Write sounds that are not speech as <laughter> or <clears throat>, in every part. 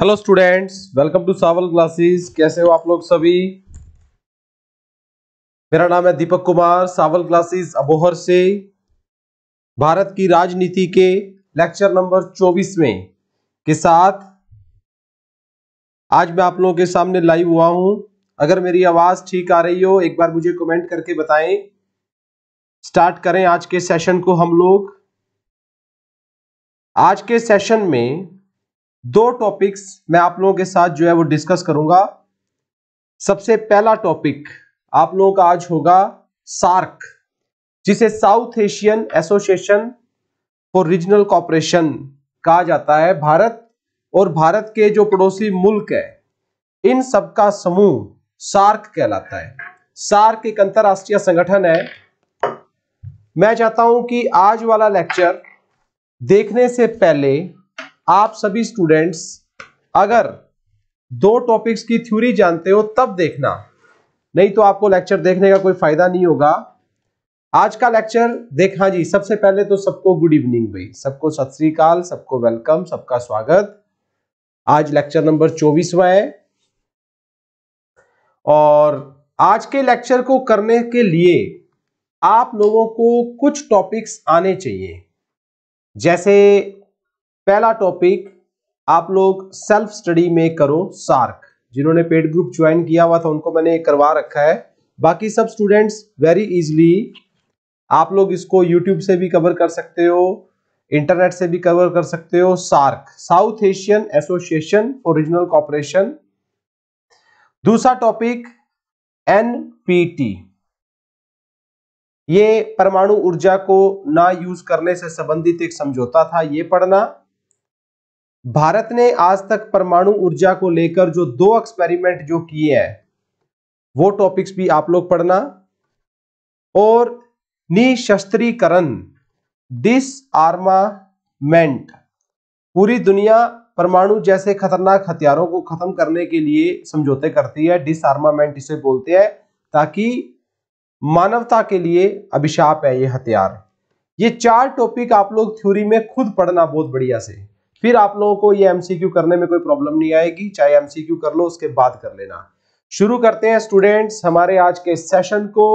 hello students welcome to Saval classes कैसे हो आप लोग सभी मेरा नाम है दीपक कुमार सावल क्लासेस अबोहर से भारत की राजनीति के लेक्चर नंबर 24 में के साथ आज मैं आप लोगों के सामने लाइव हुआ हूं अगर मेरी आवाज ठीक आ रही हो एक बार मुझे कमेंट करके बताएं स्टार्ट करें आज के सेशन को हम लोग आज के सेशन में दो टॉपिक्स मैं आप लोगों के साथ जो है वो डिस्कस करूंगा सबसे पहला टॉपिक आप लोगों का आज होगा सार्क जिसे South Asian Association for Regional Cooperation कहा जाता है भारत और भारत के जो पड़ोसी मुल्क है इन सबका समूह सार्क कहलाता है सार्क एक अंतरराष्ट्रीय संगठन है मैं चाहता हूं कि आज वाला लेक्चर देखने से पहले आप सभी स्टूडेंट्स अगर दो टॉपिक्स की थ्योरी जानते हो तब देखना नहीं तो आपको लेक्चर देखने का कोई फायदा नहीं होगा आज का लेक्चर देख जी सबसे पहले तो सबको गुड इवनिंग भाई सबको सत श्रीकाल सबको वेलकम सबका स्वागत आज लेक्चर नंबर चौबीसवा है और आज के लेक्चर को करने के लिए आप लोगों को कुछ टॉपिक्स आने चाहिए जैसे पहला टॉपिक आप लोग सेल्फ स्टडी में करो सार्क जिन्होंने पेड ग्रुप ज्वाइन किया हुआ था उनको मैंने करवा रखा है बाकी सब स्टूडेंट्स वेरी इजिली आप लोग इसको यूट्यूब से भी कवर कर सकते हो इंटरनेट से भी कवर कर सकते हो SAARC South Asian Association for Regional Cooperation दूसरा टॉपिक एनपीटी ये परमाणु ऊर्जा को ना यूज करने से संबंधित एक समझौता था ये पढ़ना भारत ने आज तक परमाणु ऊर्जा को लेकर जो दो एक्सपेरिमेंट जो किए हैं वो टॉपिक्स भी आप लोग पढ़ना और निशस्त्रीकरण आर्मामेंट पूरी दुनिया परमाणु जैसे खतरनाक हथियारों को खत्म करने के लिए समझौते करती है डिस आर्मामेंट इसे बोलते हैं ताकि मानवता के लिए अभिशाप है ये हथियार ये चार टॉपिक आप लोग थ्योरी में खुद पढ़ना बहुत बढ़िया से फिर आप लोगों को ये एमसीक्यू करने में कोई प्रॉब्लम नहीं आएगी चाहे एमसीक्यू कर लो उसके बाद कर लेना शुरू करते हैं स्टूडेंट्स हमारे आज के सेशन को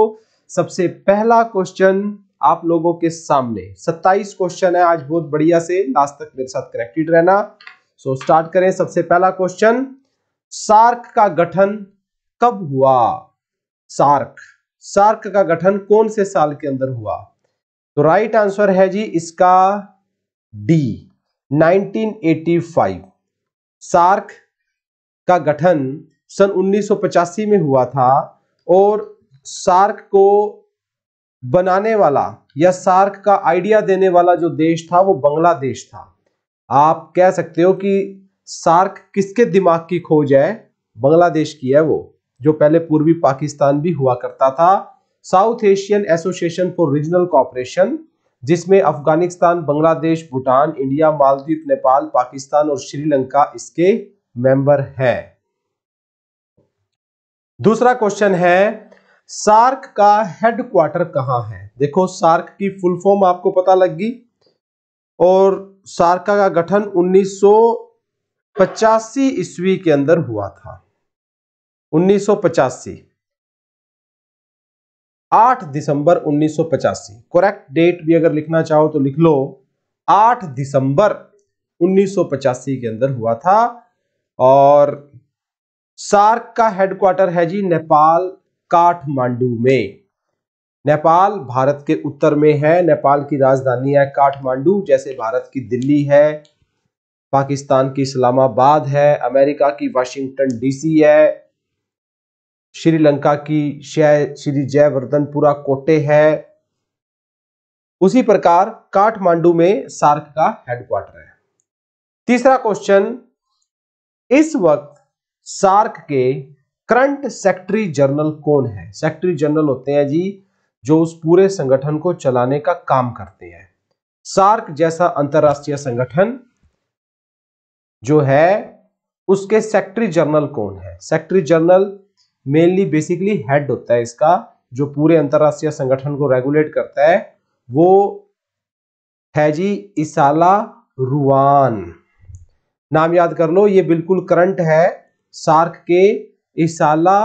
सबसे पहला क्वेश्चन आप लोगों के सामने 27 क्वेश्चन है आज बहुत बढ़िया से लास्ट तक मेरे साथ कनेक्टेड रहना सो so, स्टार्ट करें सबसे पहला क्वेश्चन सार्क का गठन कब हुआ सार्क सार्क का गठन कौन से साल के अंदर हुआ तो राइट आंसर है जी इसका डी 1985 सार्क का गठन सन 1985 में हुआ था और सार्क को बनाने वाला या सार्क का आइडिया देने वाला जो देश था वो बांग्लादेश था आप कह सकते हो कि सार्क किसके दिमाग की खोज है बांग्लादेश की है वो जो पहले पूर्वी पाकिस्तान भी हुआ करता था South Asian Association for Regional Cooperation जिसमें अफगानिस्तान बांग्लादेश भूटान इंडिया मालदीव नेपाल पाकिस्तान और श्रीलंका इसके मेंबर हैं दूसरा क्वेश्चन है सार्क का हेडक्वार्टर कहाँ है देखो सार्क की फुल फॉर्म आपको पता लगी और सार्क का गठन उन्नीस ईस्वी के अंदर हुआ था उन्नीस 8 दिसंबर 1985 करेक्ट डेट भी अगर लिखना चाहो तो लिख लो 8 दिसंबर 1985 के अंदर हुआ था और सार्क का हेडक्वार्टर है जी नेपाल काठमांडू में नेपाल भारत के उत्तर में है नेपाल की राजधानी है काठमांडू जैसे भारत की दिल्ली है पाकिस्तान की इस्लामाबाद है अमेरिका की वाशिंगटन डीसी है श्रीलंका की शय श्री जयवर्धनपुरा कोटे है उसी प्रकार काठमांडू में सार्क का हेडक्वार्टर है तीसरा क्वेश्चन इस वक्त सार्क के करंट सेक्रेटरी जनरल कौन है सेक्रेटरी जनरल होते हैं जी जो उस पूरे संगठन को चलाने का काम करते हैं सार्क जैसा अंतर्राष्ट्रीय संगठन जो है उसके सेक्रेटरी जनरल कौन है secretary general mainly basically head होता है इसका जो पूरे अंतरराष्ट्रीय संगठन को रेगुलेट करता है वो है जी इसाला रुआन नाम याद कर लो ये बिल्कुल करंट है सार्क के इसाला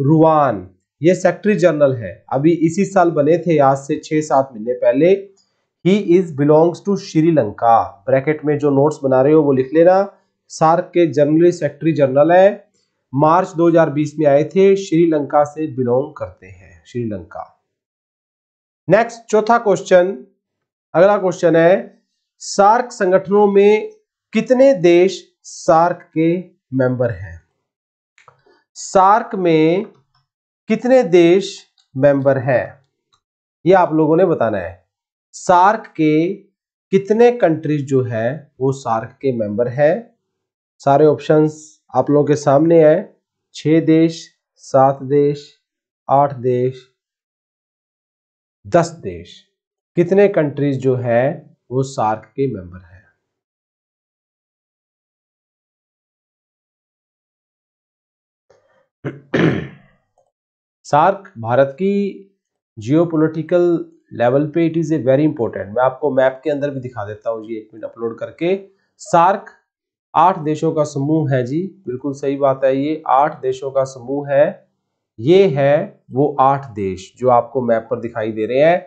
रुआन ये सेक्रेटरी जनरल है अभी इसी साल बने थे आज से छह सात महीने पहले ही is belongs to Sri Lanka bracket में जो नोट्स बना रहे हो वो लिख लेना सार्क के जनरली सेक्रेटरी जनरल है मार्च 2020 में आए थे श्रीलंका से बिलोंग करते हैं श्रीलंका नेक्स्ट चौथा क्वेश्चन अगला क्वेश्चन है सार्क संगठनों में कितने देश सार्क के मेंबर हैं सार्क में कितने देश मेंबर हैं ये आप लोगों ने बताना है सार्क के कितने कंट्रीज जो है वो सार्क के मेंबर हैं सारे ऑप्शंस आप लोगों के सामने है छह देश सात देश आठ देश दस देश कितने कंट्रीज जो है वो सार्क के मेंबर है सार्क भारत की जियोपॉलिटिकल लेवल पे it is a very important मैं आपको मैप के अंदर भी दिखा देता हूं ये एक मिनट अपलोड करके सार्क आठ देशों का समूह है जी बिल्कुल सही बात है ये आठ देशों का समूह है ये है वो आठ देश जो आपको मैप पर दिखाई दे रहे हैं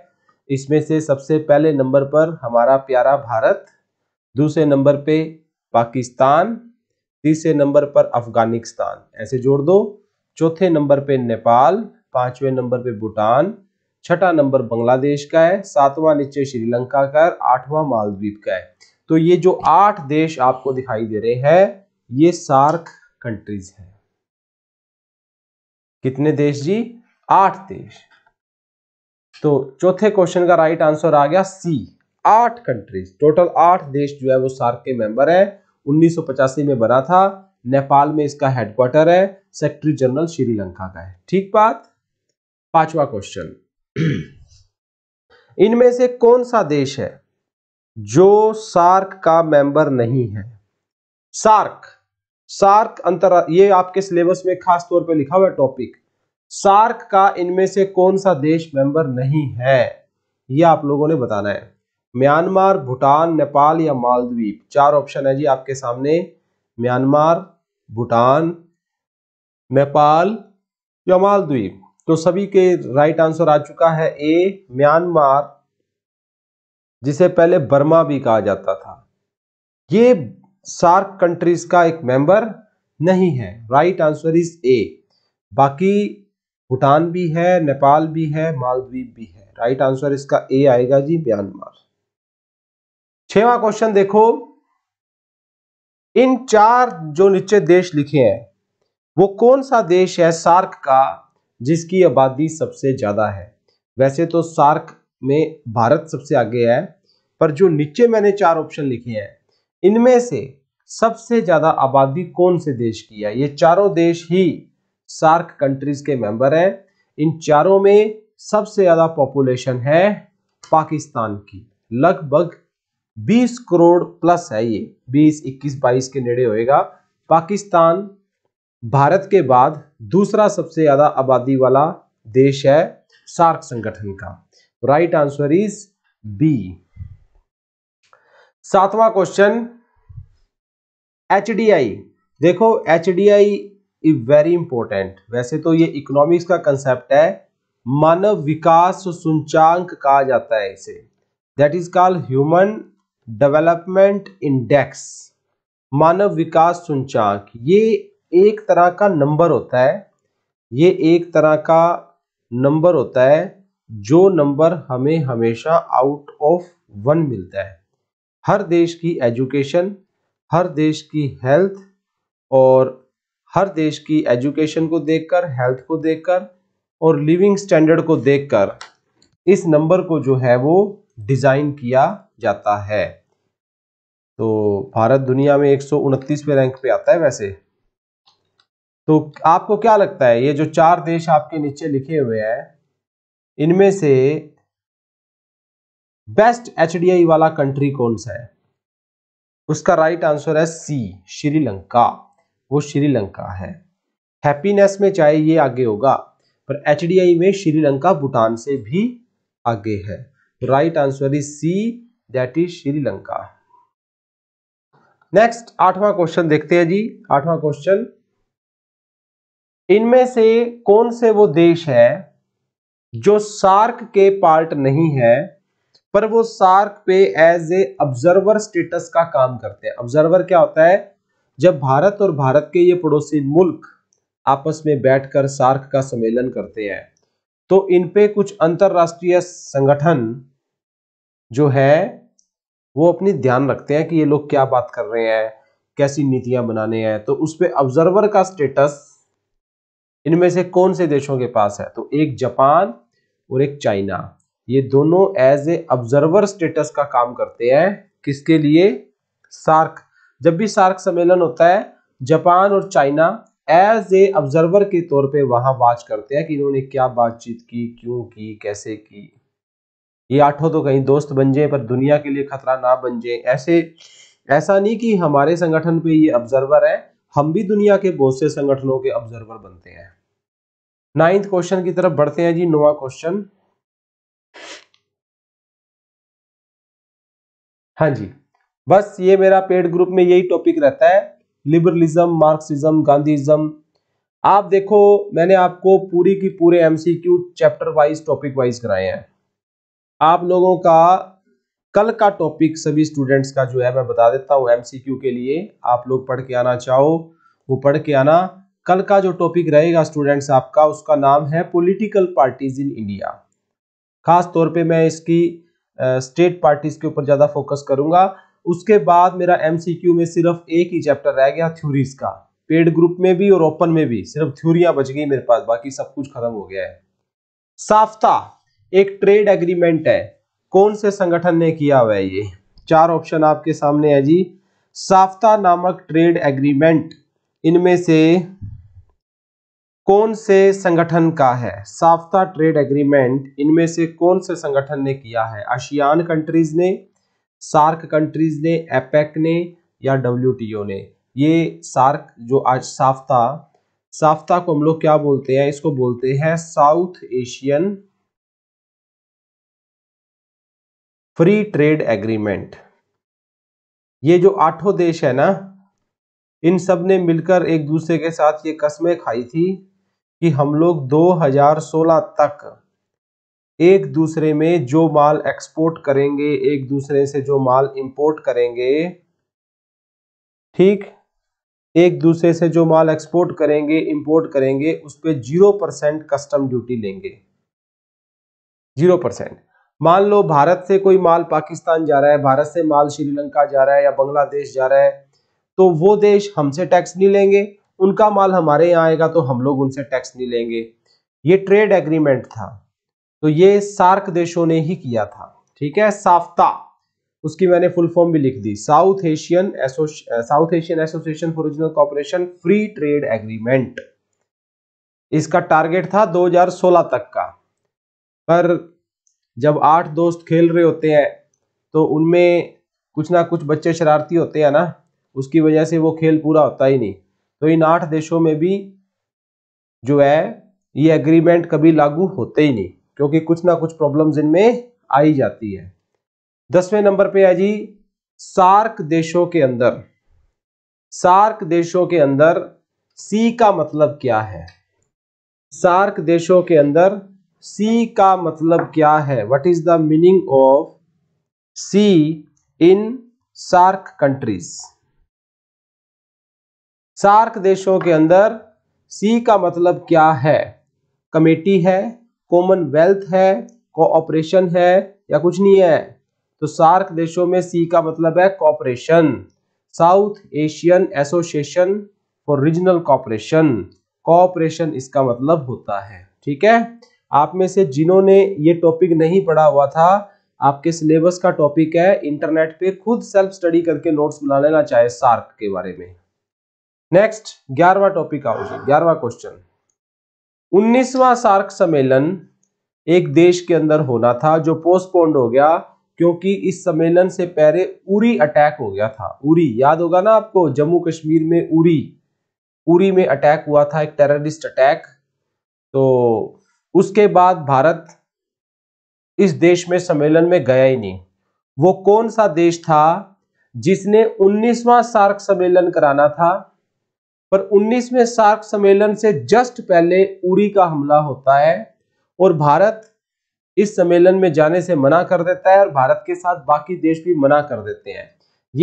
इसमें से सबसे पहले नंबर पर हमारा प्यारा भारत दूसरे नंबर पे पाकिस्तान तीसरे नंबर पर अफगानिस्तान ऐसे जोड़ दो चौथे नंबर पे नेपाल पांचवें नंबर पे भूटान छठा नंबर बांग्लादेश का है सातवां नीचे श्रीलंका का है आठवां मालद्वीप का है तो ये जो आठ देश आपको दिखाई दे रहे हैं ये सार्क कंट्रीज हैं कितने देश जी आठ देश तो चौथे क्वेश्चन का राइट आंसर आ गया सी आठ कंट्रीज टोटल आठ देश जो है वो सार्क के मेंबर है 1985 में बना था नेपाल में इसका हेडक्वार्टर है सेक्रेटरी जनरल श्रीलंका का है ठीक बात पांचवा क्वेश्चन <clears throat> इनमें से कौन सा देश है जो सार्क का मेंबर नहीं है सार्क सार्क अंतर ये आपके सिलेबस में खास तौर पे लिखा हुआ है टॉपिक सार्क का इनमें से कौन सा देश मेंबर नहीं है ये आप लोगों ने बताना है म्यांमार भूटान नेपाल या मालदीव चार ऑप्शन है जी आपके सामने म्यांमार भूटान नेपाल या मालदीव तो सभी के राइट आंसर आ चुका है ए म्यांमार जिसे पहले बर्मा भी कहा जाता था ये सार्क कंट्रीज का एक मेंबर नहीं है राइट आंसर इज ए बाकी भूटान भी है नेपाल भी है मालदीव भी है राइट आंसर इसका ए आएगा जी म्यांमार छवा क्वेश्चन देखो इन चार जो नीचे देश लिखे हैं वो कौन सा देश है सार्क का जिसकी आबादी सबसे ज्यादा है वैसे तो सार्क में भारत सबसे आगे है पर जो नीचे मैंने चार ऑप्शन लिखे हैं इनमें से सबसे ज्यादा आबादी कौन से देश की है ये चारों देश ही सार्क कंट्रीज के मेंबर हैं इन चारों में सबसे ज्यादा पॉपुलेशन है पाकिस्तान की लगभग 20 करोड़ प्लस है ये 20, 21, 22 के नेड़े होएगा पाकिस्तान भारत के बाद दूसरा सबसे ज्यादा आबादी वाला देश है सार्क संगठन का राइट आंसर इज बी सातवां क्वेश्चन एच देखो H D I is very important वैसे तो ये इकोनॉमिक्स का कंसेप्ट है मानव विकास सूचांक कहा जाता है इसे that is called human development index मानव विकास सूचांक ये एक तरह का नंबर होता है ये एक तरह का नंबर होता है जो नंबर हमें हमेशा आउट ऑफ वन मिलता है हर देश की एजुकेशन हर देश की हेल्थ और हर देश की एजुकेशन को देखकर हेल्थ को देखकर और लिविंग स्टैंडर्ड को देखकर इस नंबर को जो है वो डिज़ाइन किया जाता है तो भारत दुनिया में एक सौ रैंक पे आता है वैसे तो आपको क्या लगता है ये जो चार देश आपके नीचे लिखे हुए हैं इनमें से बेस्ट एच वाला कंट्री कौन सा है उसका राइट आंसर है सी श्रीलंका वो श्रीलंका है हैप्पीनेस में चाहे ये आगे होगा पर एच में श्रीलंका भूटान से भी आगे है right answer is C that is Sri Lanka next आठवां क्वेश्चन देखते हैं जी आठवां क्वेश्चन इनमें से कौन से वो देश है जो सार्क के पार्ट नहीं है पर वो सार्क पे एज ए ऑब्जर्वर स्टेटस का काम करते हैं ऑब्जर्वर क्या होता है जब भारत और भारत के ये पड़ोसी मुल्क आपस में बैठकर सार्क का सम्मेलन करते हैं तो इन पे कुछ अंतरराष्ट्रीय संगठन जो है वो अपनी ध्यान रखते हैं कि ये लोग क्या बात कर रहे हैं कैसी नीतियां बनाने हैं तो उस पर ऑब्जर्वर का स्टेटस इनमें से कौन से देशों के पास है तो एक जापान और एक चाइना ये दोनों एज ए ऑब्जर्वर स्टेटस का काम करते हैं किसके लिए सार्क जब भी सार्क सम्मेलन होता है जापान और चाइना एज ए ऑब्जर्वर के तौर पे वहां वाच करते हैं कि इन्होंने क्या बातचीत की क्यों की कैसे की ये आठों तो कहीं दोस्त बन जाए पर दुनिया के लिए खतरा ना बन जाए ऐसे ऐसा नहीं कि हमारे संगठन पे ये ऑब्जर्वर है हम भी दुनिया के बहुत से संगठनों के ऑब्जर्वर बनते हैं नाइन्थ क्वेश्चन की तरफ बढ़ते हैं जी नोवा क्वेश्चन हाँ जी बस ये मेरा पेड ग्रुप में यही टॉपिक रहता है लिबरलिज्म मार्क्सिज्म गांधीज्म आप देखो मैंने आपको पूरी की पूरे MCQ chapter wise topic wise कराए हैं आप लोगों का कल का टॉपिक सभी स्टूडेंट्स का जो है मैं बता देता हूँ एमसीक्यू के लिए आप लोग पढ़ के आना चाहो वो पढ़ के आना कल का जो टॉपिक रहेगा स्टूडेंट्स आपका उसका नाम है पॉलिटिकल पार्टीज इन इंडिया खास तौर पे मैं इसकी स्टेट पार्टीज के ऊपर ज़्यादा फोकस करूंगा उसके बाद मेरा एमसीक्यू में सिर्फ एक ही चैप्टर रह गया थ्योरीज का पेड ग्रुप में भी और ओपन में भी सिर्फ थ्योरिया बच गई मेरे पास बाकी सब कुछ खत्म हो गया है साफ्ता एक ट्रेड एग्रीमेंट है कौन से संगठन ने किया हुआ है ये चार ऑप्शन आपके सामने है जी साफ्ता नामक ट्रेड एग्रीमेंट इनमें से कौन से संगठन का है साफ्ता ट्रेड एग्रीमेंट इनमें से कौन से संगठन ने किया है आशियान कंट्रीज ने सार्क कंट्रीज ने एपेक ने या डब्ल्यू ने ये सार्क जो आज साफ्ता साफ्ता को हम लोग क्या बोलते हैं इसको बोलते हैं South Asian free trade agreement ये जो आठों देश है ना इन सब ने मिलकर एक दूसरे के साथ ये कस्में खाई थी कि हम लोग 2016 तक एक दूसरे में जो माल एक्सपोर्ट करेंगे एक दूसरे से जो माल इंपोर्ट करेंगे ठीक एक दूसरे से जो माल एक्सपोर्ट करेंगे इंपोर्ट करेंगे उस पर जीरो परसेंट कस्टम ड्यूटी लेंगे जीरो परसेंट मान लो भारत से कोई माल पाकिस्तान जा रहा है भारत से माल श्रीलंका जा रहा है या बांग्लादेश जा रहा है तो वो देश हमसे टैक्स नहीं लेंगे उनका माल हमारे यहाँ आएगा तो हम लोग उनसे टैक्स नहीं लेंगे ये ट्रेड एग्रीमेंट था तो ये सार्क देशों ने ही किया था ठीक है साफ्ता उसकी मैंने फुल फॉर्म भी लिख दी South Asian South Asian Association for Regional Cooperation free trade agreement इसका टारगेट था 2016 तक का पर जब आठ दोस्त खेल रहे होते हैं तो उनमें कुछ ना कुछ बच्चे शरारती होते हैं ना उसकी वजह से वो खेल पूरा होता ही नहीं तो इन आठ देशों में भी जो है ये एग्रीमेंट कभी लागू होते ही नहीं क्योंकि कुछ ना कुछ प्रॉब्लम्स इनमें आई जाती है दसवें नंबर पे है जी सार्क देशों के अंदर सार्क देशों के अंदर सी का मतलब क्या है सार्क देशों के अंदर सी का मतलब क्या है what is the meaning of C in SAARC countries SAARC देशों के अंदर सी का मतलब क्या है कमेटी है कॉमनवेल्थ है कोऑपरेशन है या कुछ नहीं है तो सार्क देशों में सी का मतलब है cooperation South Asian Association for Regional Cooperation cooperation इसका मतलब होता है ठीक है आप में से जिन्होंने ये टॉपिक नहीं पढ़ा हुआ था आपके सिलेबस का टॉपिक है इंटरनेट पे खुद सेल्फ स्टडी करके नोट्स बना लेना चाहे सार्क के बारे में नेक्स्ट ग्यारवा टॉपिक आओगे ग्यारहवा क्वेश्चन उन्नीसवा सार्क सम्मेलन एक देश के अंदर होना था जो पोस्टपोन्ड हो गया क्योंकि इस सम्मेलन से पहले उरी अटैक हो गया था उरी याद होगा ना आपको जम्मू कश्मीर में उरी उरी में अटैक हुआ था एक टेररिस्ट अटैक तो उसके बाद भारत इस देश में सम्मेलन में गया ही नहीं वो कौन सा देश था जिसने उन्नीसवा सार्क सम्मेलन कराना था पर 19वें सार्क सम्मेलन से जस्ट पहले उरी का हमला होता है और भारत इस सम्मेलन में जाने से मना कर देता है और भारत के साथ बाकी देश भी मना कर देते हैं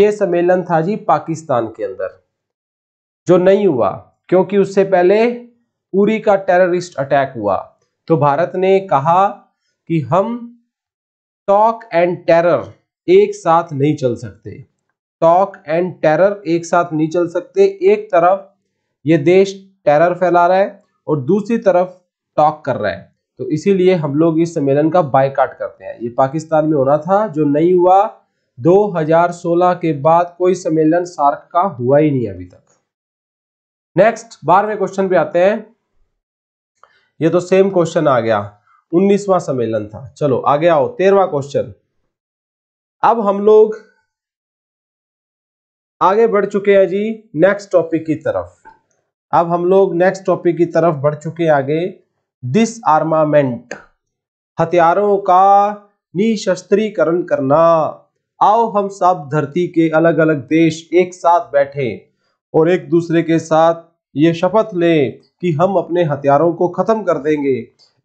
यह सम्मेलन था जी पाकिस्तान के अंदर जो नहीं हुआ क्योंकि उससे पहले उरी का टेररिस्ट अटैक हुआ तो भारत ने कहा कि हम टॉक एंड टेरर एक साथ नहीं चल सकते टॉक एंड टेरर एक साथ नहीं चल सकते एक तरफ ये देश टेरर फैला रहा है और दूसरी तरफ टॉक कर रहा है तो इसीलिए हम लोग इस सम्मेलन का बाइकाट करते हैं ये पाकिस्तान में होना था जो नहीं हुआ 2016 के बाद कोई सम्मेलन सार्क का हुआ ही नहीं अभी तक नेक्स्ट बारहवें क्वेश्चन पे आते हैं ये तो सेम क्वेश्चन आ गया उन्नीसवा सम्मेलन था चलो आगे आओ तेरवा क्वेश्चन अब हम लोग आगे बढ़ चुके हैं जी नेक्स्ट टॉपिक की तरफ अब हम लोग नेक्स्ट टॉपिक की तरफ बढ़ चुके आगे आर्मामेंट हथियारों का निशस्त्रीकरण करना आओ हम सब धरती के अलग अलग देश एक साथ बैठे और एक दूसरे के साथ ये शपथ लें कि हम अपने हथियारों को ख़त्म कर देंगे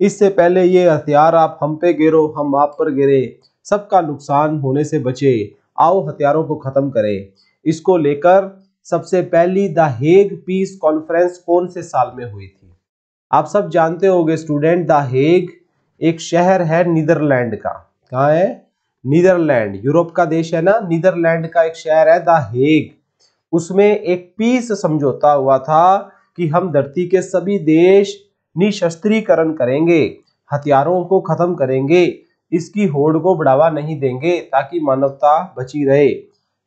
इससे पहले ये हथियार आप हम पे गिरो हम आप पर गिरे सबका नुकसान होने से बचे आओ हथियारों को ख़त्म करें इसको लेकर सबसे पहली द हेग पीस कॉन्फ्रेंस कौन से साल में हुई थी आप सब जानते हो स्टूडेंट द हेग एक शहर है नीदरलैंड का कहाँ है नीदरलैंड यूरोप का देश है ना नीदरलैंड का एक शहर है द हेग उसमें एक पीस समझौता हुआ था कि हम धरती के सभी देश निशस्त्रीकरण करेंगे हथियारों को खत्म करेंगे इसकी होड़ को बढ़ावा नहीं देंगे ताकि मानवता बची रहे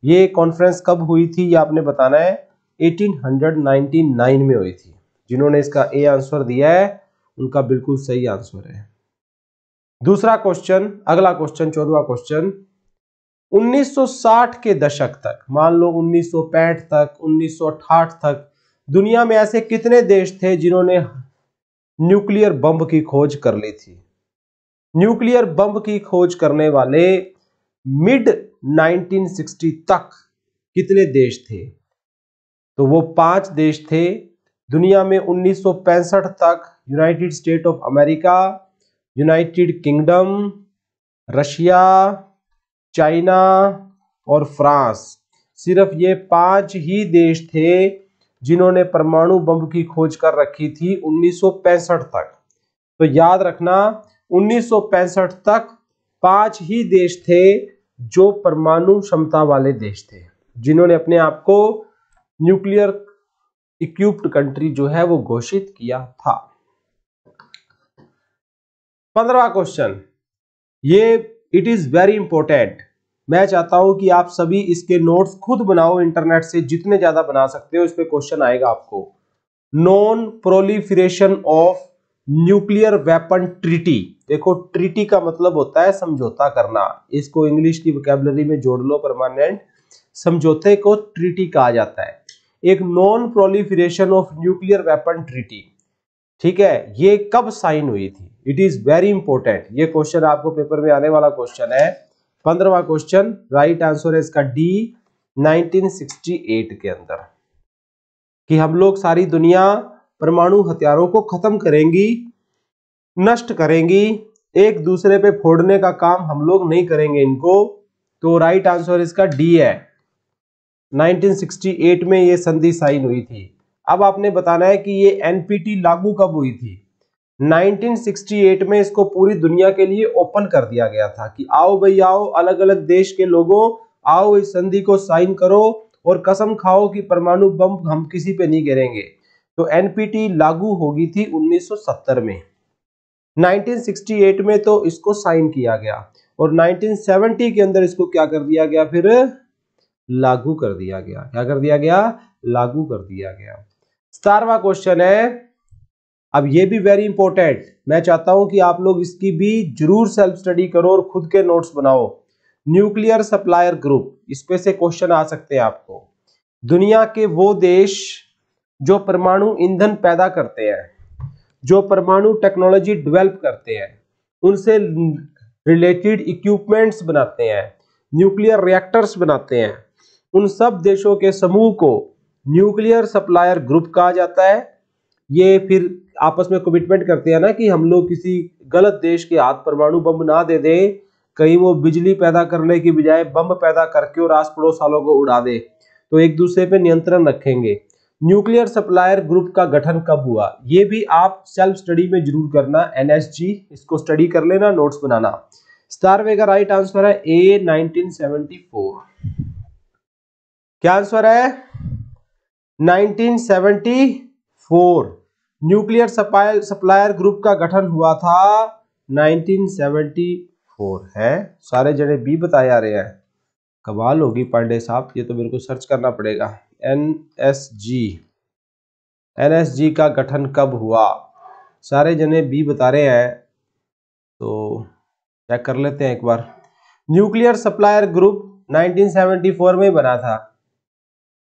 ये कॉन्फ्रेंस कब हुई थी ये आपने बताना है 1899 में हुई थी जिन्होंने इसका ए आंसर दिया है उनका बिल्कुल सही आंसर है दूसरा क्वेश्चन अगला क्वेश्चन चौदवा क्वेश्चन 1960 के दशक तक मान लो उन्नीस तक उन्नीस तक दुनिया में ऐसे कितने देश थे जिन्होंने न्यूक्लियर बम की खोज कर ली थी न्यूक्लियर बम की खोज करने वाले मिड 1960 तक कितने देश थे तो वो पांच देश थे दुनिया में 1965 तक United State of America United Kingdom Russia China और फ्रांस सिर्फ ये पांच ही देश थे जिन्होंने परमाणु बम की खोज कर रखी थी 1965 तक तो याद रखना 1965 तक पांच ही देश थे जो परमाणु क्षमता वाले देश थे जिन्होंने अपने आप को न्यूक्लियर इक्विप्ड कंट्री जो है वो घोषित किया था पंद्रवा क्वेश्चन ये इट इज वेरी इंपॉर्टेंट मैं चाहता हूं कि आप सभी इसके नोट्स खुद बनाओ इंटरनेट से जितने ज्यादा बना सकते हो इस पर क्वेश्चन आएगा आपको non proliferation of nuclear weapon treaty देखो ट्रीटी का मतलब होता है समझौता करना इसको इंग्लिश की वोकेबलरी में जोड़ लो परमानेंट समझौते को ट्रीटी कहा जाता है एक non proliferation of nuclear weapon treaty ठीक है ये कब साइन हुई थी इट इज वेरी इंपॉर्टेंट ये क्वेश्चन आपको पेपर में आने वाला क्वेश्चन है पंद्रवा क्वेश्चन राइट आंसर है इसका डी 1968 के अंदर कि हम लोग सारी दुनिया परमाणु हथियारों को खत्म करेंगी नष्ट करेंगी एक दूसरे पे फोड़ने का काम हम लोग नहीं करेंगे इनको तो राइट आंसर इसका डी है 1968 में ये संधि साइन हुई थी अब आपने बताना है कि ये एनपीटी लागू कब हुई थी 1968 में इसको पूरी दुनिया के लिए ओपन कर दिया गया था कि आओ भाई आओ अलग अलग देश के लोगों आओ इस संधि को साइन करो और कसम खाओ कि परमाणु बम हम किसी पे नहीं गिरेंगे तो एनपीटी लागू होगी थी 1970 में 1968 में तो इसको साइन किया गया और 1970 के अंदर इसको क्या कर दिया गया फिर लागू कर दिया गया क्या कर दिया गया लागू कर दिया गया सतारवा क्वेश्चन है अब ये भी वेरी इंपॉर्टेंट मैं चाहता हूं कि आप लोग इसकी भी जरूर सेल्फ स्टडी करो और खुद के नोट्स बनाओ न्यूक्लियर सप्लायर ग्रुप इसमें से क्वेश्चन आ सकते हैं आपको दुनिया के वो देश जो परमाणु ईंधन पैदा करते हैं जो परमाणु टेक्नोलॉजी डेवलप करते हैं उनसे रिलेटेड इक्विपमेंट्स बनाते हैं न्यूक्लियर रिएक्टर्स बनाते हैं उन सब देशों के समूह को न्यूक्लियर सप्लायर ग्रुप कहा जाता है ये फिर आपस में कमिटमेंट करते हैं ना कि हम लोग किसी गलत देश के हाथ परमाणु बम ना दे दें कहीं वो बिजली पैदा करने की बजाय बम पैदा करके और आस पड़ोस वालों को उड़ा दे तो एक दूसरे पे नियंत्रण रखेंगे न्यूक्लियर सप्लायर ग्रुप का गठन कब हुआ ये भी आप सेल्फ स्टडी में जरूर करना एनएसजी इसको स्टडी कर लेना नोट्स बनाना स्टारवे का राइट आंसर है ए 1974 क्या आंसर है 1974 न्यूक्लियर सप्लायर सप्लायर ग्रुप का गठन हुआ था 1974 है सारे जने बी आ रहे हैं कवाल होगी पांडे साहब ये तो मेरे को सर्च करना पड़ेगा N S G N S G का गठन कब हुआ सारे जने बी बता रहे हैं तो चेक कर लेते हैं एक बार न्यूक्लियर सप्लायर ग्रुप 1974 में बना था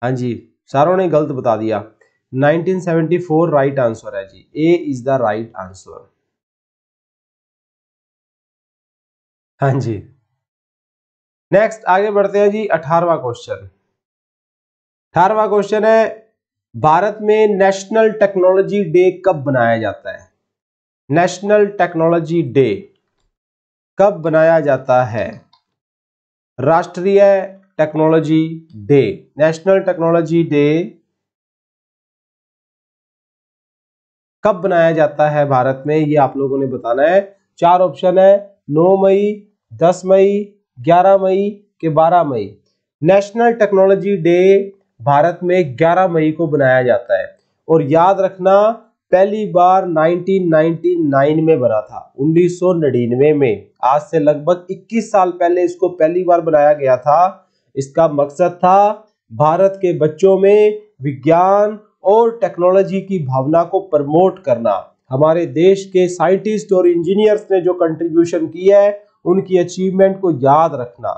हाँ जी सारों ने गलत बता दिया 1974 राइट आंसर है जी A is the right answer हाँ जी नेक्स्ट आगे बढ़ते हैं जी अठारवा क्वेश्चन अठारवा क्वेश्चन है भारत में नेशनल टेक्नोलॉजी डे कब बनाया जाता है नेशनल टेक्नोलॉजी डे कब बनाया जाता है राष्ट्रीय technology day national technology day कब बनाया जाता है भारत में ये आप लोगों ने बताना है चार ऑप्शन है 9 मई 10 मई 11 मई के 12 मई नेशनल टेक्नोलॉजी डे भारत में 11 मई को बनाया जाता है और याद रखना पहली बार 1999 में बना था उन्नीस 1999 में आज से लगभग 21 साल पहले इसको पहली बार बनाया गया था इसका मकसद था भारत के बच्चों में विज्ञान और टेक्नोलॉजी की भावना को प्रमोट करना हमारे देश के साइंटिस्ट और इंजीनियर्स ने जो कंट्रीब्यूशन किया है उनकी अचीवमेंट को याद रखना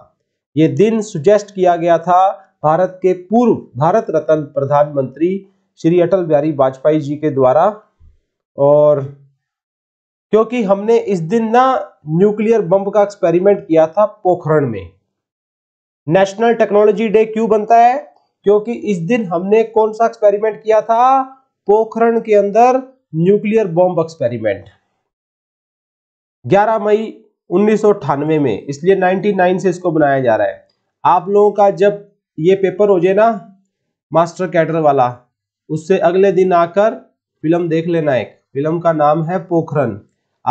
ये दिन सुजेस्ट किया गया था भारत के पूर्व भारत रत्न प्रधानमंत्री श्री अटल बिहारी वाजपेयी जी के द्वारा और क्योंकि हमने इस दिन ना न्यूक्लियर बम का एक्सपेरिमेंट किया था पोखरण में नेशनल टेक्नोलॉजी डे क्यों बनता है क्योंकि इस दिन हमने कौन सा एक्सपेरिमेंट किया था पोखरण के अंदर न्यूक्लियर बॉम्ब एक्सपेरिमेंट 11 मई उन्नीस में इसलिए 99 से इसको बनाया जा रहा है आप लोगों का जब ये पेपर हो जाए ना मास्टर कैडर वाला उससे अगले दिन आकर फिल्म देख लेना एक फिल्म का नाम है पोखरन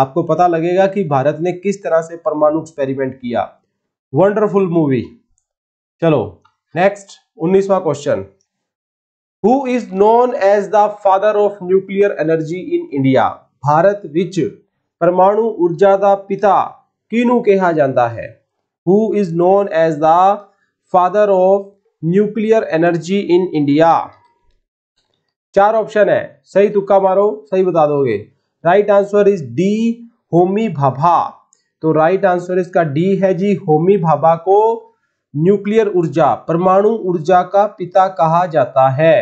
आपको पता लगेगा कि भारत ने किस तरह से परमाणु एक्सपेरिमेंट किया वंडरफुल मूवी चलो नेक्स्ट उन्नीसवा question who is known as the father of nuclear energy in India Bharat विच परमाणु ऊर्जा का पिता किनू कहा जाता है who is known as the father of nuclear energy in India चार ऑप्शन है सही तुक्का मारो सही बता दोगे right answer is D Homi Bhabha तो राइट आंसर इसका डी है जी होमी भाभा को न्यूक्लियर ऊर्जा परमाणु ऊर्जा का पिता कहा जाता है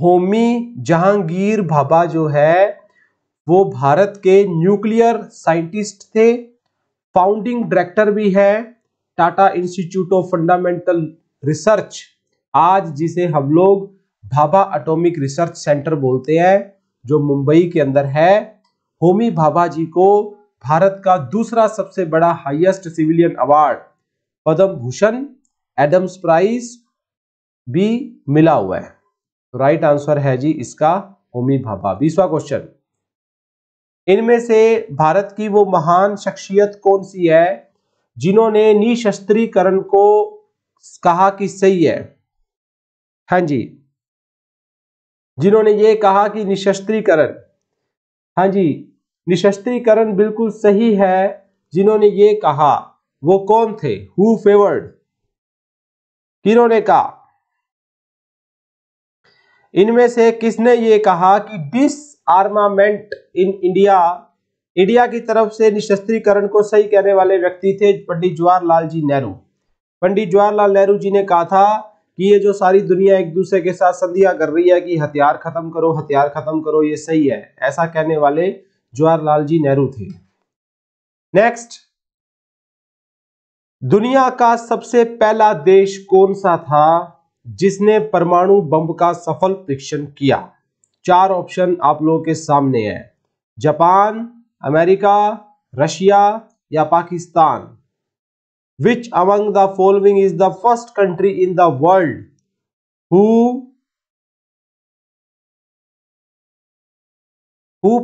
होमी जहांगीर भाभा जो है वो भारत के न्यूक्लियर साइंटिस्ट थे फाउंडिंग डायरेक्टर भी है Tata institute of fundamental research आज जिसे हम लोग भाभा एटॉमिक रिसर्च सेंटर बोलते हैं जो मुंबई के अंदर है होमी भाभा जी को भारत का दूसरा सबसे बड़ा highest civilian award Padma Bhushan Adams prize भी मिला हुआ है राइट आंसर है जी इसका होमी भाभा बीसवा क्वेश्चन इनमें से भारत की वो महान शख्सियत कौन सी है जिन्होंने निशस्त्रीकरण को कहा कि सही है हाँ जी जिन्होंने ये कहा कि निशस्त्रीकरण हाँ जी निशस्त्रीकरण बिल्कुल सही है जिन्होंने ये कहा वो कौन थे हु फेवर्ड किन्होंने कहा इनमें से किसने ये कहा कि disarmament in India India की तरफ से निशस्त्रीकरण को सही कहने वाले व्यक्ति थे पंडित जवाहरलाल जी नेहरू पंडित जवाहरलाल नेहरू जी ने कहा था कि ये जो सारी दुनिया एक दूसरे के साथ संधिया कर रही है कि हथियार खत्म करो हथियार खत्म करो ये सही है ऐसा कहने वाले जवाहरलाल जी नेहरू थे नेक्स्ट दुनिया का सबसे पहला देश कौन सा था जिसने परमाणु बम का सफल परीक्षण किया चार ऑप्शन आप लोगों के सामने है जापान अमेरिका रशिया या Pakistan which among the following is the first country in the world who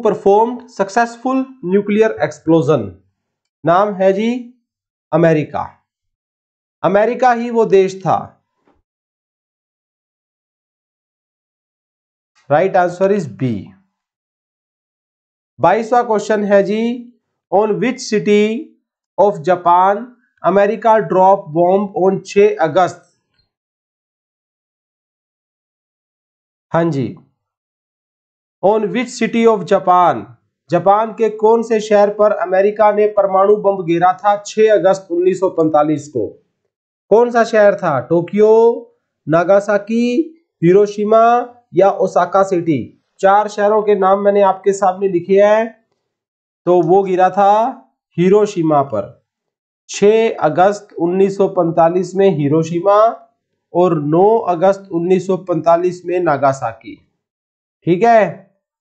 performed successful nuclear explosion नाम है जी अमेरिका अमेरिका ही वो देश था राइट आंसर इज बी बाईसवा क्वेश्चन है जी on which city of Japan America drop bomb on 6 अगस्त हां जी on which city of Japan Japan के कौन से शहर पर अमेरिका ने परमाणु बम गिरा था 6 अगस्त 1945 को कौन सा शहर था टोक्यो नागासाकी हिरोशिमा या ओसाका सिटी चार शहरों के नाम मैंने आपके सामने लिखे हैं तो वो गिरा था हिरोशिमा पर 6 अगस्त 1945 में हिरोशिमा और 9 अगस्त 1945 में नागासाकी ठीक है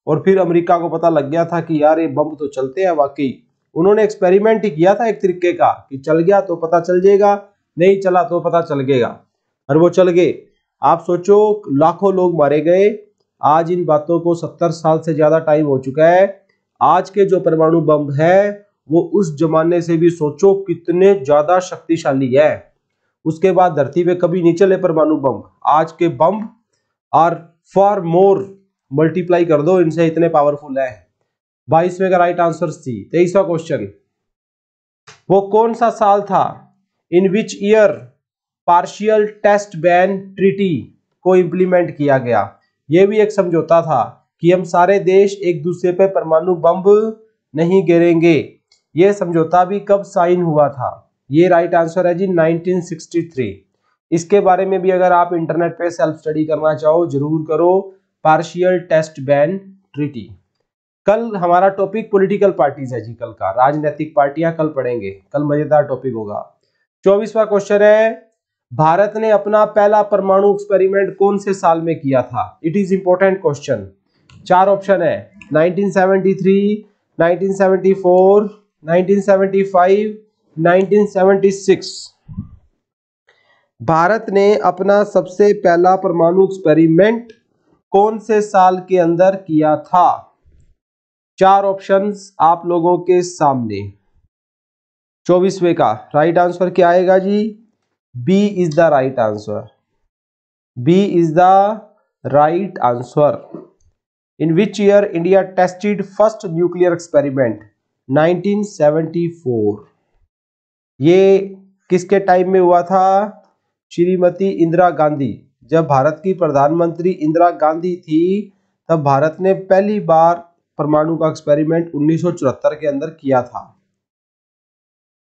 और फिर अमेरिका को पता लग गया था कि यार ये बम तो चलते हैं वाकई उन्होंने एक्सपेरिमेंट ही किया था एक तरीके का कि चल गया तो पता चल जाएगा नहीं चला तो पता चल गएगा और वो चल गए आप सोचो लाखों लोग मारे गए आज इन बातों को सत्तर साल से ज्यादा टाइम हो चुका है आज के जो परमाणु बम है वो उस जमाने से भी सोचो कितने ज्यादा शक्तिशाली है उसके बाद धरती पे कभी नहीं चले परमाणु बम आज के बम आर फार मोर मल्टीप्लाई कर दो इनसे इतने पावरफुल है बाईसवें का राइट आंसर थी तेईसवा क्वेश्चन वो कौन सा साल था in which year partial test ban treaty को इम्प्लीमेंट किया गया ये भी एक समझौता था कि हम सारे देश एक दूसरे पर परमाणु बम नहीं गिरेंगे ये समझौता भी कब साइन हुआ था ये राइट आंसर है जी 1963 इसके बारे में भी अगर आप इंटरनेट पे सेल्फ स्टडी करना चाहो जरूर करो पार्शियल टेस्ट बैन ट्रिटी कल हमारा टॉपिक पॉलिटिकल पार्टीज है जी कल का राजनीतिक पार्टियां कल पढ़ेंगे कल मजेदार टॉपिक होगा चौबीसवा क्वेश्चन है भारत ने अपना पहला परमाणु एक्सपेरिमेंट कौन से साल में किया था इट इज इंपॉर्टेंट क्वेश्चन चार ऑप्शन है 1973, 1974, 1975, 1976 भारत ने अपना सबसे पहला परमाणु एक्सपेरिमेंट कौन से साल के अंदर किया था चार ऑप्शंस आप लोगों के सामने चौबीसवे का राइट आंसर क्या आएगा जी B is the right answer B is the right answer in which year India tested first nuclear experiment 1974 ये किसके टाइम में हुआ था श्रीमती इंदिरा गांधी जब भारत की प्रधानमंत्री इंदिरा गांधी थी तब भारत ने पहली बार परमाणु का एक्सपेरिमेंट 1974 के अंदर किया था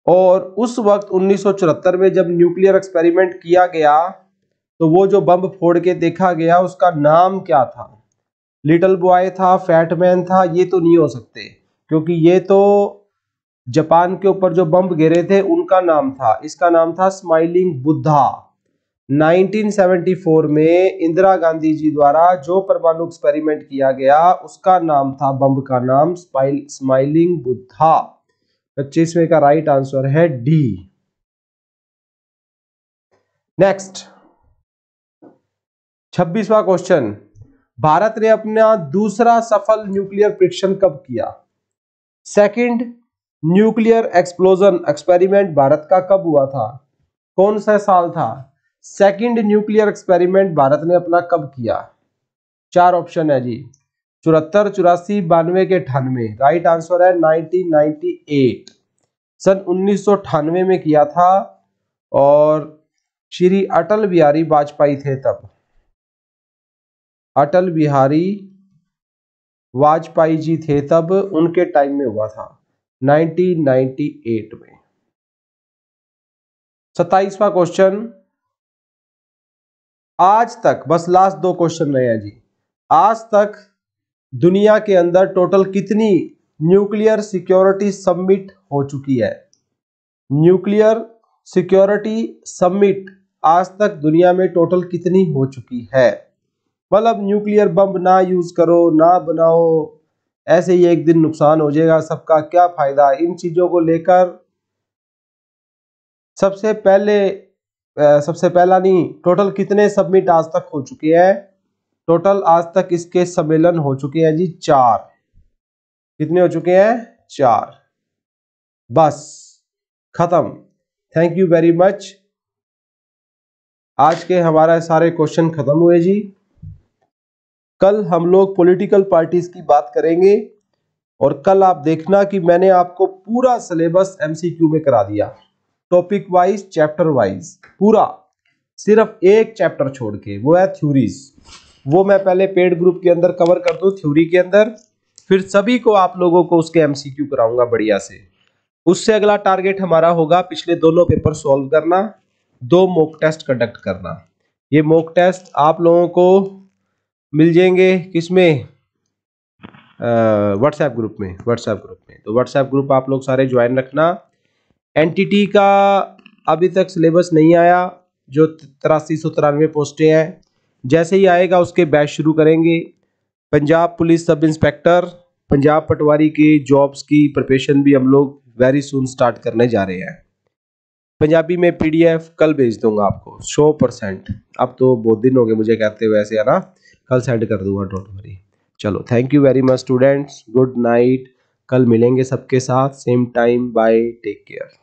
और उस वक्त उन्नीस में जब न्यूक्लियर एक्सपेरिमेंट किया गया तो वो जो बम फोड़ के देखा गया उसका नाम क्या था लिटल बॉय था फैटमैन था ये तो नहीं हो सकते क्योंकि ये तो जापान के ऊपर जो बम गिरे थे उनका नाम था इसका नाम था स्माइलिंग बुद्धा 1974 में इंदिरा गांधी जी द्वारा जो परमाणु एक्सपेरिमेंट किया गया उसका नाम था बम का नाम स्माइलिंग बुद्धा पच्चीसवें का राइट आंसर है डी नेक्स्ट छब्बीसवा क्वेश्चन भारत ने अपना दूसरा सफल न्यूक्लियर परीक्षण कब किया second nuclear explosion experiment Bharat का कब हुआ था कौन सा साल था सेकंड न्यूक्लियर एक्सपेरिमेंट भारत ने अपना कब किया चार ऑप्शन है जी चौहत्तर चौरासी बानवे के अठानवे राइट आंसर है 1998 सन उन्नीस में किया था और श्री अटल बिहारी वाजपेयी थे तब अटल बिहारी वाजपेयी जी थे तब उनके टाइम में हुआ था 1998 में सत्ताईसवा क्वेश्चन आज तक बस लास्ट दो क्वेश्चन रहे हैं जी आज तक दुनिया के अंदर टोटल कितनी न्यूक्लियर सिक्योरिटी सबमिट हो चुकी है न्यूक्लियर सिक्योरिटी सबमिट आज तक दुनिया में टोटल कितनी हो चुकी है मतलब न्यूक्लियर बम ना यूज़ करो ना बनाओ ऐसे ही एक दिन नुकसान हो जाएगा सबका क्या फ़ायदा इन चीज़ों को लेकर सबसे पहले सबसे पहला नहीं टोटल कितने सबमिट आज तक हो चुके हैं टोटल आज तक इसके सम्मेलन हो चुके हैं जी चार कितने हो चुके हैं चार बस खत्म थैंक यू वेरी मच आज के हमारा सारे क्वेश्चन खत्म हुए जी कल हम लोग पॉलिटिकल पार्टीज की बात करेंगे और कल आप देखना कि मैंने आपको पूरा सिलेबस एमसीक्यू में करा दिया टॉपिक वाइज चैप्टर वाइज पूरा सिर्फ एक चैप्टर छोड़ के वो है थ्योरीज वो मैं पहले पेड ग्रुप के अंदर कवर कर दूँ थ्योरी के अंदर फिर सभी को आप लोगों को उसके एमसीक्यू कराऊंगा बढ़िया से उससे अगला टारगेट हमारा होगा पिछले दोनों पेपर सॉल्व करना दो मोक टेस्ट कंडक्ट करना ये मोक टेस्ट आप लोगों को मिल जाएंगे किसमें व्हाट्सएप ग्रुप में व्हाट्सएप ग्रुप में तो व्हाट्सएप ग्रुप आप लोग सारे ज्वाइन रखना एनटीटी का अभी तक सिलेबस नहीं आया जो तिरासी सौ तिरानवे पोस्टें हैं जैसे ही आएगा उसके बैच शुरू करेंगे Punjab police sub inspector Punjab patwari के जॉब्स की प्रिपरेशन भी हम लोग वेरी सुन स्टार्ट करने जा रहे हैं पंजाबी में पीडीएफ कल भेज दूंगा आपको सौ परसेंट अब तो बहुत दिन हो गए मुझे कहते हुए ऐसे है ना कल सेंड कर दूंगा डोंट वरी चलो thank you very much students good night कल मिलेंगे सबके साथ same time bye take care